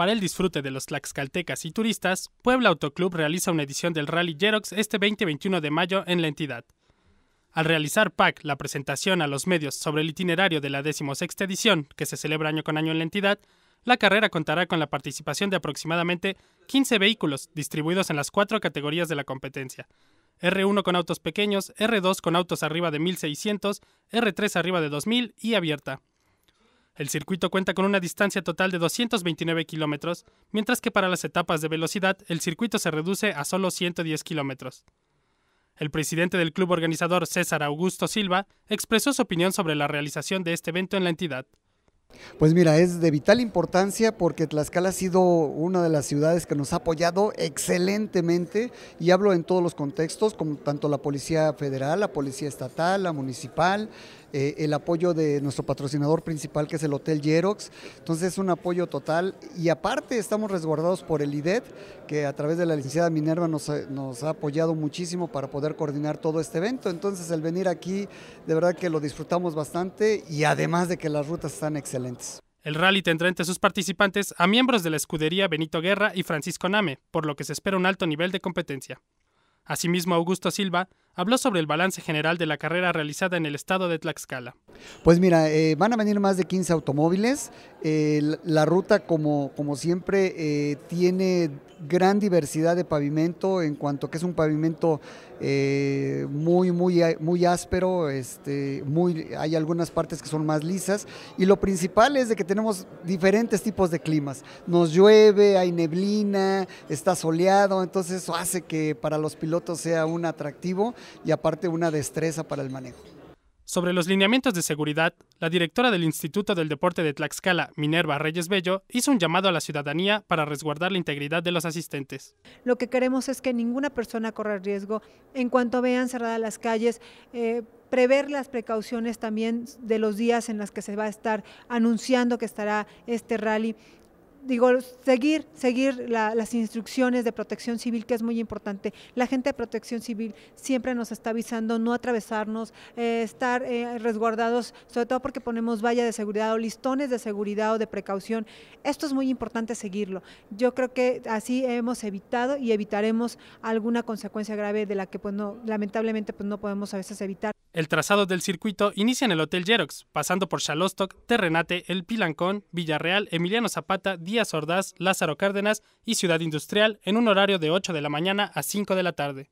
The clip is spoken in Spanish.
Para el disfrute de los tlaxcaltecas y turistas, Puebla Autoclub realiza una edición del Rally Jerox este 20-21 de mayo en la entidad. Al realizar PAC la presentación a los medios sobre el itinerario de la 16 edición, que se celebra año con año en la entidad, la carrera contará con la participación de aproximadamente 15 vehículos distribuidos en las cuatro categorías de la competencia. R1 con autos pequeños, R2 con autos arriba de 1600, R3 arriba de 2000 y abierta. El circuito cuenta con una distancia total de 229 kilómetros, mientras que para las etapas de velocidad el circuito se reduce a solo 110 kilómetros. El presidente del club organizador César Augusto Silva expresó su opinión sobre la realización de este evento en la entidad. Pues mira, es de vital importancia porque Tlaxcala ha sido una de las ciudades que nos ha apoyado excelentemente y hablo en todos los contextos, como tanto la Policía Federal, la Policía Estatal, la Municipal, eh, el apoyo de nuestro patrocinador principal que es el Hotel Yerox. Entonces es un apoyo total y aparte estamos resguardados por el IDET que a través de la licenciada Minerva nos, eh, nos ha apoyado muchísimo para poder coordinar todo este evento. Entonces el venir aquí de verdad que lo disfrutamos bastante y además de que las rutas están excelentes el rally tendrá entre sus participantes a miembros de la escudería Benito Guerra y Francisco Name, por lo que se espera un alto nivel de competencia. Asimismo, Augusto Silva habló sobre el balance general de la carrera realizada en el estado de Tlaxcala. Pues mira, eh, van a venir más de 15 automóviles. la, ruta, como, siempre, eh, tiene gran diversidad de pavimento en cuanto que es un pavimento eh, muy, muy, muy áspero, este, hay algunas partes que son más lisas y lo principal es de que tenemos diferentes tipos de climas. Nos llueve, hay neblina, está soleado, entonces eso hace que para los pilotos sea un atractivo y aparte una destreza para el manejo. Sobre los lineamientos de seguridad, la directora del Instituto del Deporte de Tlaxcala, Minerva Reyes Bello, hizo un llamado a la ciudadanía para resguardar la integridad de los asistentes. Lo que queremos es que ninguna persona corra riesgo en cuanto vean cerradas las calles. Eh, prever las precauciones también de los días en los que se va a estar anunciando que estará este rally, digo, seguir, seguir las instrucciones de protección civil, que es muy importante. La gente de protección civil siempre nos está avisando no atravesarnos, eh, estar eh, resguardados, sobre todo porque ponemos valla de seguridad o listones de seguridad o de precaución. Esto es muy importante seguirlo. Yo creo que así hemos evitado y evitaremos alguna consecuencia grave de la que pues, no, lamentablemente pues, no podemos a veces evitar. El trazado del circuito inicia en el Hotel Jerox, pasando por Shalostock, Terrenate, El Pilancón, Villarreal, Emiliano Zapata, Díaz Ordaz, Lázaro Cárdenas y Ciudad Industrial en un horario de 8 de la mañana a 5 de la tarde.